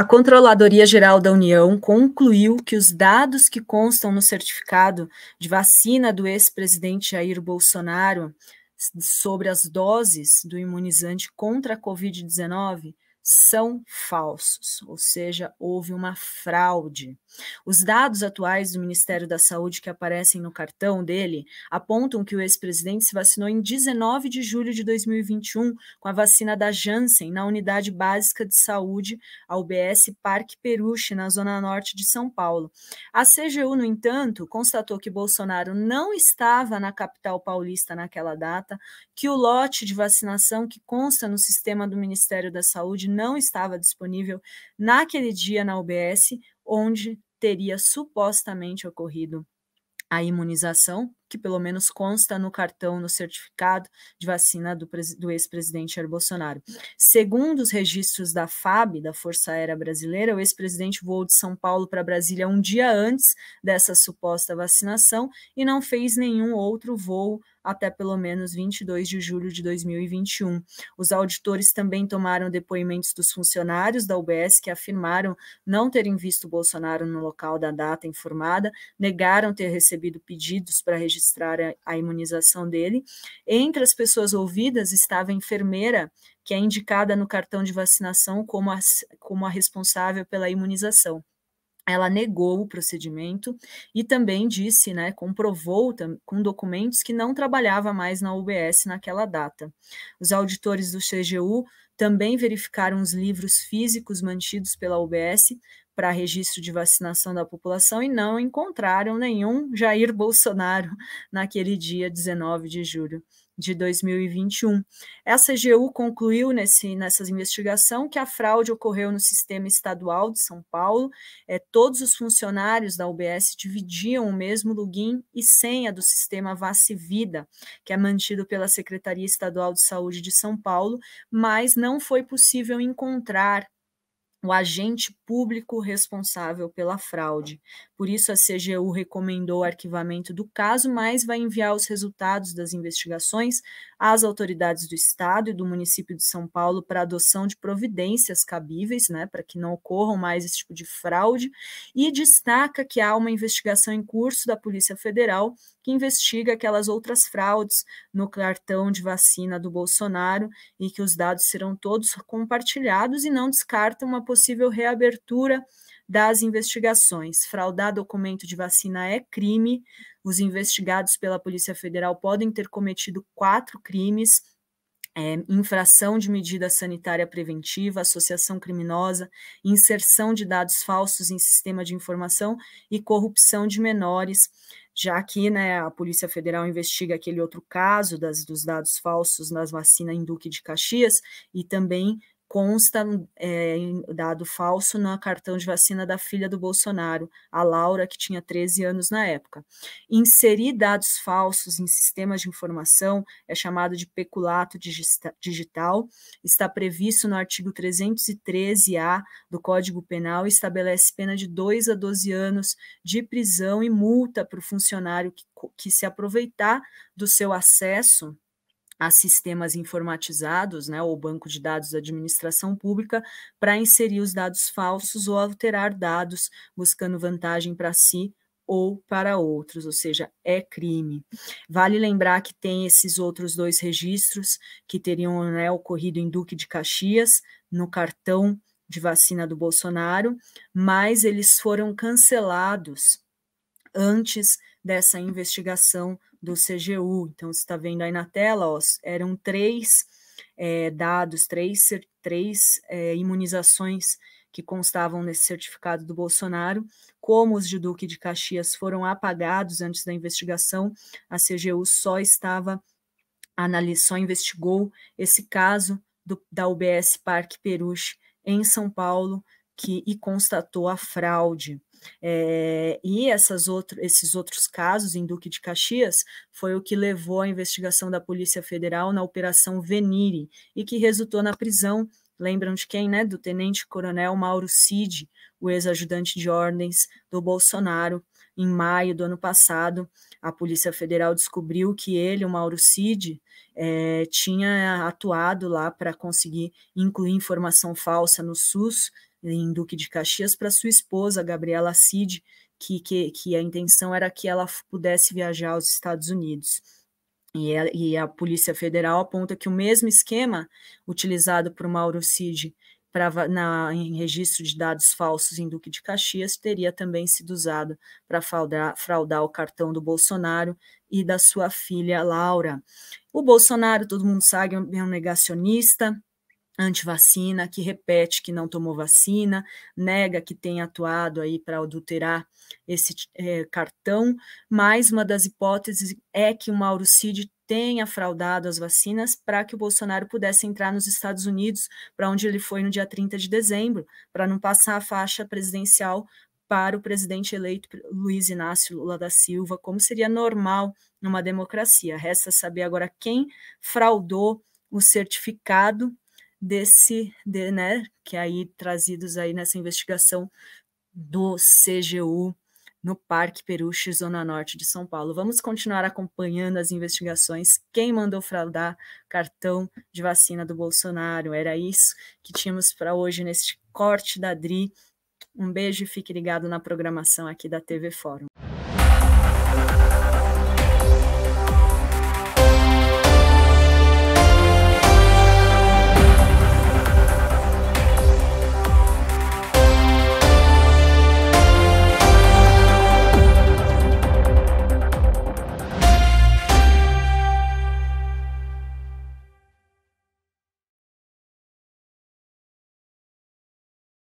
A Controladoria Geral da União concluiu que os dados que constam no certificado de vacina do ex-presidente Jair Bolsonaro sobre as doses do imunizante contra a Covid-19 são falsos, ou seja, houve uma fraude. Os dados atuais do Ministério da Saúde que aparecem no cartão dele apontam que o ex-presidente se vacinou em 19 de julho de 2021 com a vacina da Janssen na Unidade Básica de Saúde, a UBS Parque Peruche, na zona norte de São Paulo. A CGU, no entanto, constatou que Bolsonaro não estava na capital paulista naquela data, que o lote de vacinação que consta no sistema do Ministério da Saúde não estava disponível naquele dia na UBS, onde teria supostamente ocorrido a imunização que pelo menos consta no cartão, no certificado de vacina do, do ex-presidente Jair Bolsonaro. Segundo os registros da FAB, da Força Aérea Brasileira, o ex-presidente voou de São Paulo para Brasília um dia antes dessa suposta vacinação e não fez nenhum outro voo até pelo menos 22 de julho de 2021. Os auditores também tomaram depoimentos dos funcionários da UBS que afirmaram não terem visto Bolsonaro no local da data informada, negaram ter recebido pedidos para registrar registrar a imunização dele. Entre as pessoas ouvidas estava a enfermeira, que é indicada no cartão de vacinação como a, como a responsável pela imunização ela negou o procedimento e também disse, né, comprovou com documentos que não trabalhava mais na UBS naquela data. Os auditores do CGU também verificaram os livros físicos mantidos pela UBS para registro de vacinação da população e não encontraram nenhum Jair Bolsonaro naquele dia 19 de julho de 2021. Essa CGU concluiu nesse, nessa investigação que a fraude ocorreu no sistema estadual de São Paulo. É, todos os funcionários da UBS dividiam o mesmo login e senha do sistema Vacivida, que é mantido pela Secretaria Estadual de Saúde de São Paulo, mas não foi possível encontrar o agente público responsável pela fraude. Por isso, a CGU recomendou o arquivamento do caso, mas vai enviar os resultados das investigações às autoridades do Estado e do município de São Paulo para adoção de providências cabíveis, né, para que não ocorram mais esse tipo de fraude, e destaca que há uma investigação em curso da Polícia Federal que investiga aquelas outras fraudes no cartão de vacina do Bolsonaro e que os dados serão todos compartilhados e não descarta uma possível reabertura das investigações. Fraudar documento de vacina é crime. Os investigados pela Polícia Federal podem ter cometido quatro crimes. É, infração de medida sanitária preventiva, associação criminosa, inserção de dados falsos em sistema de informação e corrupção de menores, já que né, a Polícia Federal investiga aquele outro caso das, dos dados falsos nas vacinas em Duque de Caxias e também consta é, dado falso no cartão de vacina da filha do Bolsonaro, a Laura, que tinha 13 anos na época. Inserir dados falsos em sistemas de informação é chamado de peculato digital, está previsto no artigo 313-A do Código Penal e estabelece pena de 2 a 12 anos de prisão e multa para o funcionário que, que se aproveitar do seu acesso a sistemas informatizados, né, ou banco de dados da administração pública, para inserir os dados falsos ou alterar dados, buscando vantagem para si ou para outros, ou seja, é crime. Vale lembrar que tem esses outros dois registros que teriam né, ocorrido em Duque de Caxias, no cartão de vacina do Bolsonaro, mas eles foram cancelados antes dessa investigação do CGU. Então, você está vendo aí na tela, ó, eram três é, dados, três, três é, imunizações que constavam nesse certificado do Bolsonaro. Como os de Duque de Caxias foram apagados antes da investigação, a CGU só estava analisou, só investigou esse caso do, da UBS Parque Peruche em São Paulo, que, e constatou a fraude. É, e essas outro, esses outros casos em Duque de Caxias foi o que levou à investigação da Polícia Federal na Operação Venire e que resultou na prisão, lembram de quem, né? Do tenente-coronel Mauro Cid, o ex-ajudante de ordens do Bolsonaro, em maio do ano passado, a Polícia Federal descobriu que ele, o Mauro Cid, é, tinha atuado lá para conseguir incluir informação falsa no SUS em Duque de Caxias para sua esposa, Gabriela Cid, que, que, que a intenção era que ela pudesse viajar aos Estados Unidos. E, ela, e a Polícia Federal aponta que o mesmo esquema utilizado por Mauro Cid pra, na, em registro de dados falsos em Duque de Caxias teria também sido usado para fraudar, fraudar o cartão do Bolsonaro e da sua filha Laura. O Bolsonaro, todo mundo sabe, é um é negacionista, antivacina, que repete que não tomou vacina, nega que tem atuado aí para adulterar esse é, cartão, mas uma das hipóteses é que o Mauro Cid tenha fraudado as vacinas para que o Bolsonaro pudesse entrar nos Estados Unidos, para onde ele foi no dia 30 de dezembro, para não passar a faixa presidencial para o presidente eleito Luiz Inácio Lula da Silva, como seria normal numa democracia. Resta saber agora quem fraudou o certificado desse, de, né, que é aí trazidos aí nessa investigação do CGU no Parque Peruche, Zona Norte de São Paulo. Vamos continuar acompanhando as investigações. Quem mandou fraudar cartão de vacina do Bolsonaro? Era isso que tínhamos para hoje neste corte da DRI. Um beijo e fique ligado na programação aqui da TV Fórum.